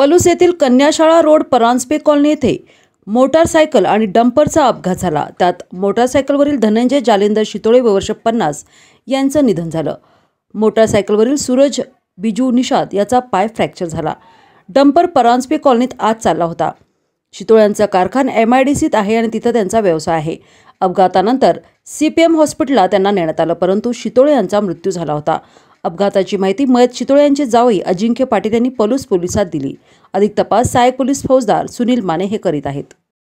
पलूस येथील कन्याशाळा road Paranjape colony येथे मोटारसायकल आणि डंपरचा अपघात झाला त्यात मोटारसायकलवरील धनंजय जालिंदर शितोळे व वर्ष पन्नास यांचं निधन झालं मोटारसायकलवरील सूरज बिजू निषाद याचा पाय फ्रॅक्चर झाला डंपर परांजपे कॉलनीत आज चालला होता शितोळ्यांचा कारखाना एम आय डी सीत आहे आणि तिथं त्यांचा व्यवसाय आहे अपघातानंतर सीपीएम हॉस्पिटलला त्यांना नेण्यात आलं परंतु शितोळे यांचा मृत्यू झाला होता अपघाताची माहिती मयत चितोळे यांचे जावई अजिंक्य पाटील यांनी पलूस पोलिसात दिली अधिक तपास सहाय्यक पोलीस फौजदार सुनील माने हे करीत आहेत